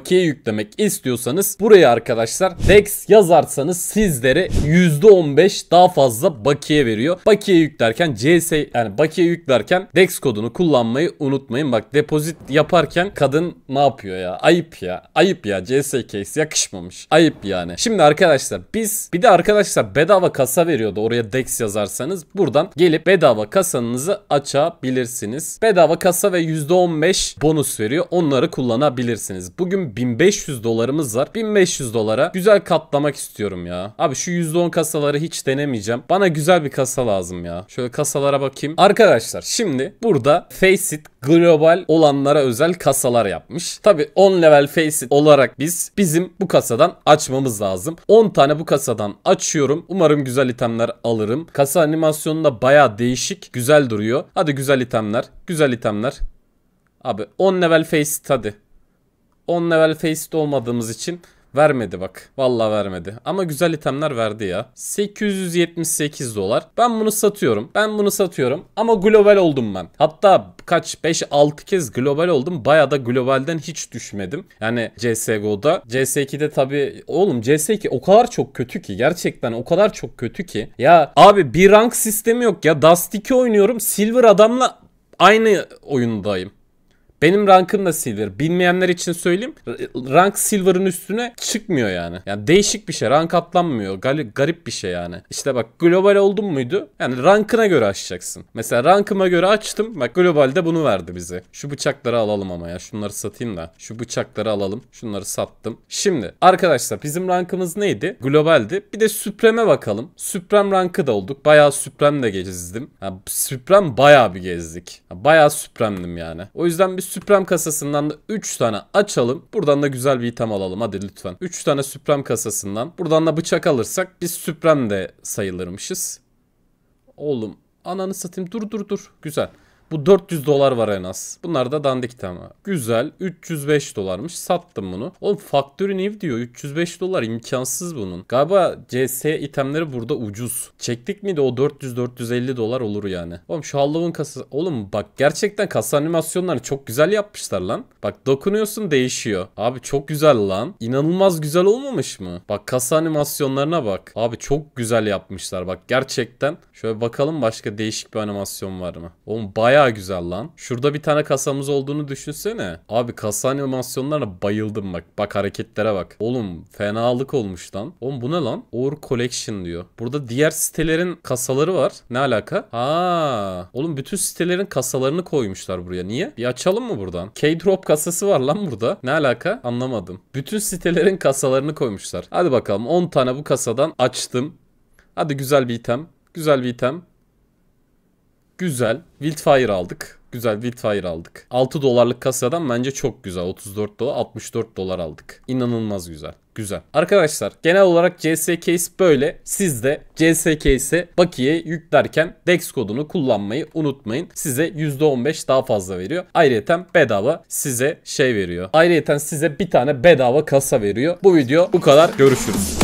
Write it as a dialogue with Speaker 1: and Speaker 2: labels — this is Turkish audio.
Speaker 1: bakiye yüklemek istiyorsanız buraya arkadaşlar DEX yazarsanız sizlere %15 daha fazla bakiye veriyor. Bakiye yüklerken CS yani bakiye yüklerken DEX kodunu kullanmayı unutmayın. Bak depozit yaparken kadın ne yapıyor ya? Ayıp ya. Ayıp ya. CS case yakışmamış. Ayıp yani. Şimdi arkadaşlar biz bir de arkadaşlar bedava kasa veriyordu. Oraya DEX yazarsanız buradan gelip bedava kasanızı açabilirsiniz. Bedava kasa ve %15 bonus veriyor. Onları kullanabilirsiniz. Bugün 1500 dolarımız var. 1500 dolara güzel katlamak istiyorum ya. Abi şu %10 kasaları hiç denemeyeceğim. Bana güzel bir kasa lazım ya. Şöyle kasalara bakayım. Arkadaşlar şimdi burada Faceit global olanlara özel kasalar yapmış. Tabi 10 level Faceit olarak biz bizim bu kasadan açmamız lazım. 10 tane bu kasadan açıyorum. Umarım güzel itemler alırım. Kasa animasyonu da baya değişik. Güzel duruyor. Hadi güzel itemler. Güzel itemler. Abi 10 level Faceit hadi. 10 level face'de olmadığımız için Vermedi bak. Valla vermedi. Ama güzel itemler verdi ya. 878 dolar. Ben bunu satıyorum. Ben bunu satıyorum. Ama global oldum ben. Hatta kaç 5-6 kez global oldum. Baya da globalden hiç düşmedim. Yani CSGO'da. CS2'de tabi oğlum CS2 o kadar çok kötü ki. Gerçekten o kadar çok kötü ki. Ya abi bir rank sistemi yok ya. Dust 2 oynuyorum. Silver adamla aynı oyundayım. Benim rankım da silver. Bilmeyenler için söyleyeyim. Rank silver'ın üstüne çıkmıyor yani. Yani değişik bir şey. Rank atlanmıyor. Gal- garip bir şey yani. İşte bak global oldum muydu? Yani rankına göre açacaksın. Mesela rankıma göre açtım. Bak globalde bunu verdi bize. Şu bıçakları alalım ama ya. Şunları satayım da. Şu bıçakları alalım. Şunları sattım. Şimdi arkadaşlar bizim rankımız neydi? Globaldi. Bir de süpreme bakalım. Süprem rankı da olduk. Bayağı Supreme de gezdim. Yani Supreme bayağı bir gezdik. Yani bayağı Supreme'dim yani. O yüzden bir Supreme kasasından da 3 tane açalım. Buradan da güzel bir item alalım hadi lütfen. 3 tane Supreme kasasından. Buradan da bıçak alırsak biz Supreme de sayılırmışız. Oğlum ananı satayım dur dur dur. Güzel. Bu 400 dolar var en az. Bunlar da dandik ama. Güzel. 305 dolarmış. Sattım bunu. Oğlum faktörü ne diyor? 305 dolar imkansız bunun. Galiba CS itemleri burada ucuz. Çektik mi de o 400-450 dolar olur yani. Oğlum şu Halloween kasa... Oğlum bak gerçekten kasa animasyonlarını çok güzel yapmışlar lan. Bak dokunuyorsun değişiyor. Abi çok güzel lan. İnanılmaz güzel olmamış mı? Bak kasa animasyonlarına bak. Abi çok güzel yapmışlar. Bak gerçekten. Şöyle bakalım başka değişik bir animasyon var mı? Oğlum baya Baya güzel lan. Şurada bir tane kasamız olduğunu düşünsene. Abi kasa animasyonlarına bayıldım bak. Bak hareketlere bak. Oğlum fenalık olmuş lan. Oğlum bu ne lan? Or Collection diyor. Burada diğer sitelerin kasaları var. Ne alaka? Ha. Oğlum bütün sitelerin kasalarını koymuşlar buraya. Niye? Bir açalım mı buradan? K-Drop kasası var lan burada. Ne alaka? Anlamadım. Bütün sitelerin kasalarını koymuşlar. Hadi bakalım 10 tane bu kasadan açtım. Hadi güzel bir item. Güzel bir item. Güzel. Wildfire aldık. Güzel Wildfire aldık. 6 dolarlık kasadan bence çok güzel. 34 dolar 64 dolar aldık. İnanılmaz güzel. Güzel. Arkadaşlar genel olarak CS Case böyle. Siz de CS Case'e bakiye yüklerken DEX kodunu kullanmayı unutmayın. Size %15 daha fazla veriyor. Ayrıca bedava size şey veriyor. Ayrıca size bir tane bedava kasa veriyor. Bu video bu kadar. Görüşürüz.